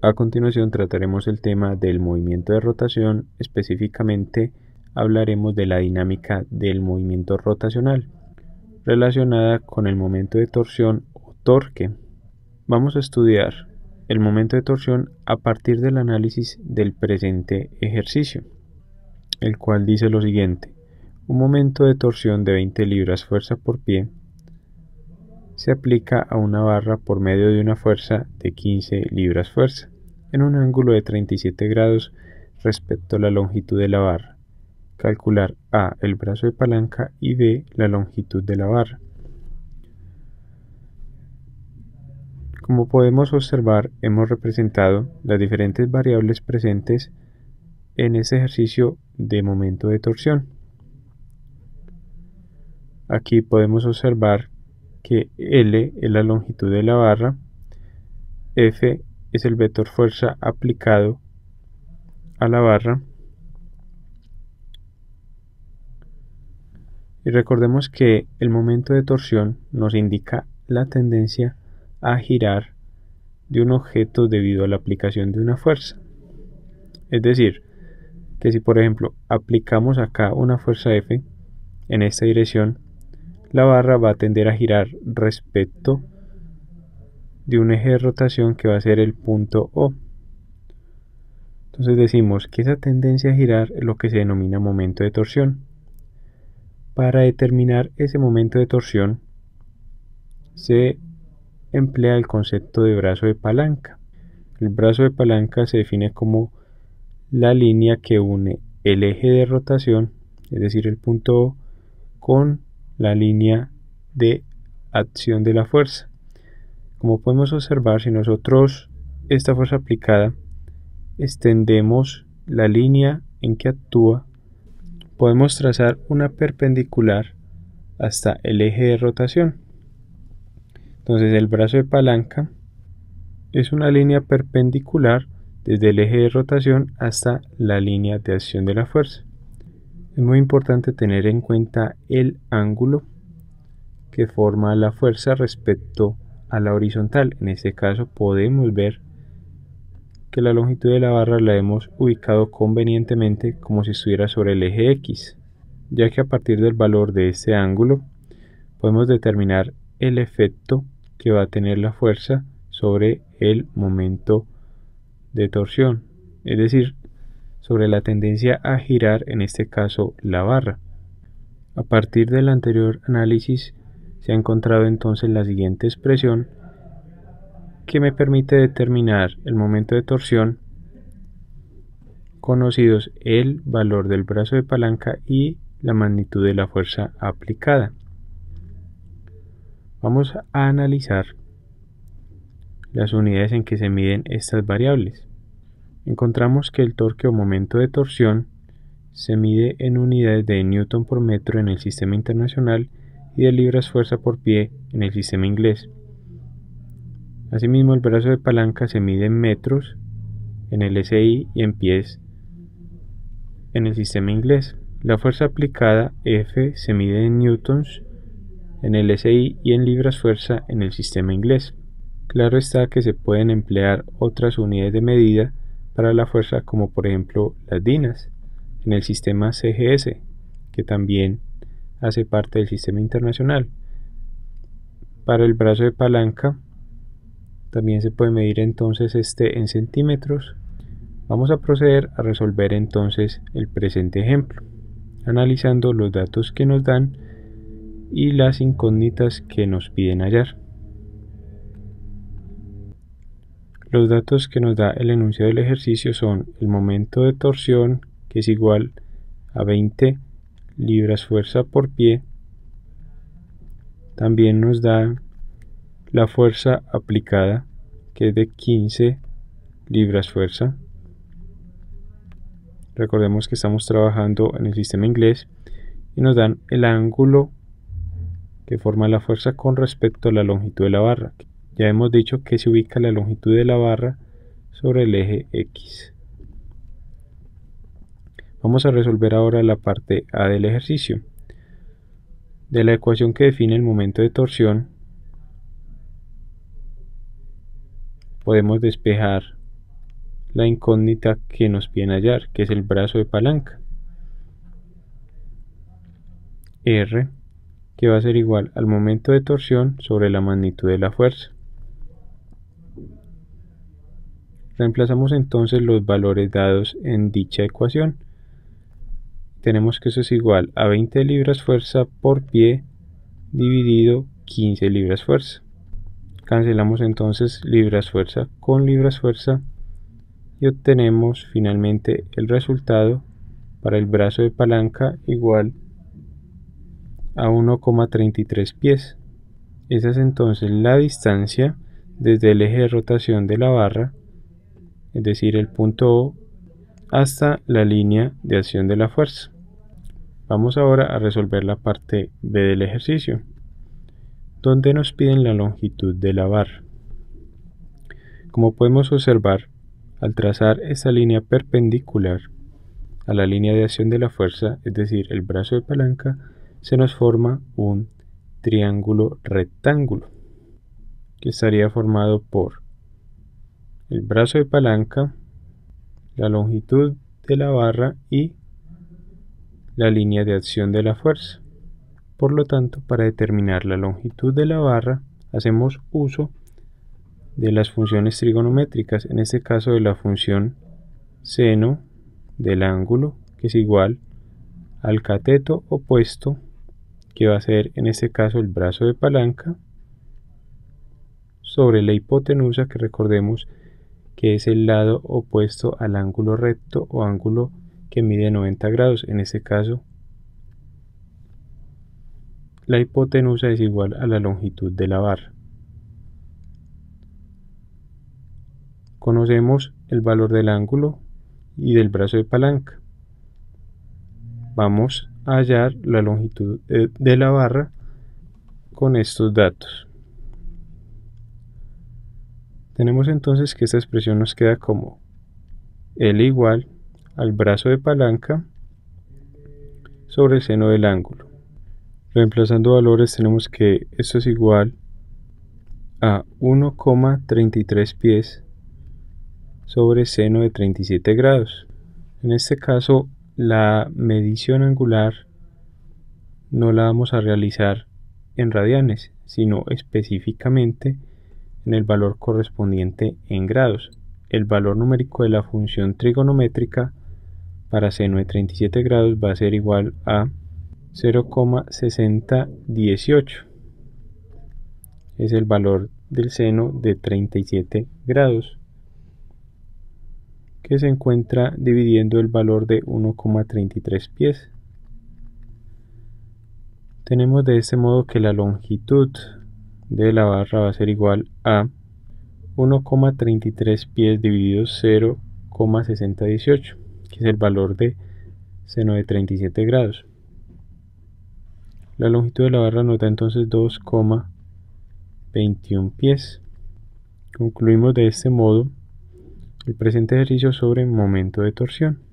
A continuación trataremos el tema del movimiento de rotación, específicamente hablaremos de la dinámica del movimiento rotacional, relacionada con el momento de torsión o torque. Vamos a estudiar el momento de torsión a partir del análisis del presente ejercicio, el cual dice lo siguiente, un momento de torsión de 20 libras fuerza por pie se aplica a una barra por medio de una fuerza de 15 libras fuerza en un ángulo de 37 grados respecto a la longitud de la barra. Calcular A el brazo de palanca y B la longitud de la barra. Como podemos observar, hemos representado las diferentes variables presentes en este ejercicio de momento de torsión. Aquí podemos observar que L es la longitud de la barra, F es el vector fuerza aplicado a la barra. Y recordemos que el momento de torsión nos indica la tendencia a girar de un objeto debido a la aplicación de una fuerza. Es decir, que si por ejemplo aplicamos acá una fuerza F en esta dirección, la barra va a tender a girar respecto de un eje de rotación que va a ser el punto O. Entonces decimos que esa tendencia a girar es lo que se denomina momento de torsión. Para determinar ese momento de torsión se emplea el concepto de brazo de palanca. El brazo de palanca se define como la línea que une el eje de rotación, es decir, el punto O, con la línea de acción de la fuerza. Como podemos observar, si nosotros esta fuerza aplicada extendemos la línea en que actúa, podemos trazar una perpendicular hasta el eje de rotación. Entonces el brazo de palanca es una línea perpendicular desde el eje de rotación hasta la línea de acción de la fuerza. Es muy importante tener en cuenta el ángulo que forma la fuerza respecto a la horizontal. En este caso podemos ver que la longitud de la barra la hemos ubicado convenientemente como si estuviera sobre el eje X, ya que a partir del valor de este ángulo podemos determinar el efecto que va a tener la fuerza sobre el momento de torsión, es decir, sobre la tendencia a girar, en este caso la barra. A partir del anterior análisis se ha encontrado entonces la siguiente expresión que me permite determinar el momento de torsión conocidos el valor del brazo de palanca y la magnitud de la fuerza aplicada. Vamos a analizar las unidades en que se miden estas variables encontramos que el torque o momento de torsión se mide en unidades de newton por metro en el sistema internacional y de libras fuerza por pie en el sistema inglés. Asimismo, el brazo de palanca se mide en metros en el SI y en pies en el sistema inglés. La fuerza aplicada F se mide en newtons en el SI y en libras fuerza en el sistema inglés. Claro está que se pueden emplear otras unidades de medida para la fuerza como por ejemplo las DINAS en el sistema CGS que también hace parte del sistema internacional. Para el brazo de palanca también se puede medir entonces este en centímetros. Vamos a proceder a resolver entonces el presente ejemplo, analizando los datos que nos dan y las incógnitas que nos piden hallar. Los datos que nos da el enunciado del ejercicio son el momento de torsión, que es igual a 20 libras fuerza por pie. También nos da la fuerza aplicada, que es de 15 libras fuerza. Recordemos que estamos trabajando en el sistema inglés y nos dan el ángulo que forma la fuerza con respecto a la longitud de la barra, ya hemos dicho que se ubica la longitud de la barra sobre el eje X. Vamos a resolver ahora la parte A del ejercicio. De la ecuación que define el momento de torsión, podemos despejar la incógnita que nos a hallar, que es el brazo de palanca. R, que va a ser igual al momento de torsión sobre la magnitud de la fuerza. Reemplazamos entonces los valores dados en dicha ecuación. Tenemos que eso es igual a 20 libras fuerza por pie dividido 15 libras fuerza. Cancelamos entonces libras fuerza con libras fuerza y obtenemos finalmente el resultado para el brazo de palanca igual a 1,33 pies. Esa es entonces la distancia desde el eje de rotación de la barra es decir, el punto O, hasta la línea de acción de la fuerza. Vamos ahora a resolver la parte B del ejercicio, donde nos piden la longitud de la barra. Como podemos observar, al trazar esa línea perpendicular a la línea de acción de la fuerza, es decir, el brazo de palanca, se nos forma un triángulo rectángulo, que estaría formado por el brazo de palanca, la longitud de la barra y la línea de acción de la fuerza. Por lo tanto, para determinar la longitud de la barra, hacemos uso de las funciones trigonométricas, en este caso de la función seno del ángulo, que es igual al cateto opuesto, que va a ser en este caso el brazo de palanca, sobre la hipotenusa que recordemos que es el lado opuesto al ángulo recto o ángulo que mide 90 grados. En este caso, la hipotenusa es igual a la longitud de la barra. Conocemos el valor del ángulo y del brazo de palanca. Vamos a hallar la longitud eh, de la barra con estos datos. Tenemos entonces que esta expresión nos queda como L igual al brazo de palanca sobre seno del ángulo. Reemplazando valores tenemos que esto es igual a 1,33 pies sobre seno de 37 grados. En este caso la medición angular no la vamos a realizar en radianes, sino específicamente en el valor correspondiente en grados. El valor numérico de la función trigonométrica para seno de 37 grados va a ser igual a 0,6018. Es el valor del seno de 37 grados que se encuentra dividiendo el valor de 1,33 pies. Tenemos de este modo que la longitud de la barra va a ser igual a 1,33 pies dividido 0,6018, que es el valor de seno de 37 grados. La longitud de la barra nota entonces 2,21 pies. Concluimos de este modo el presente ejercicio sobre momento de torsión.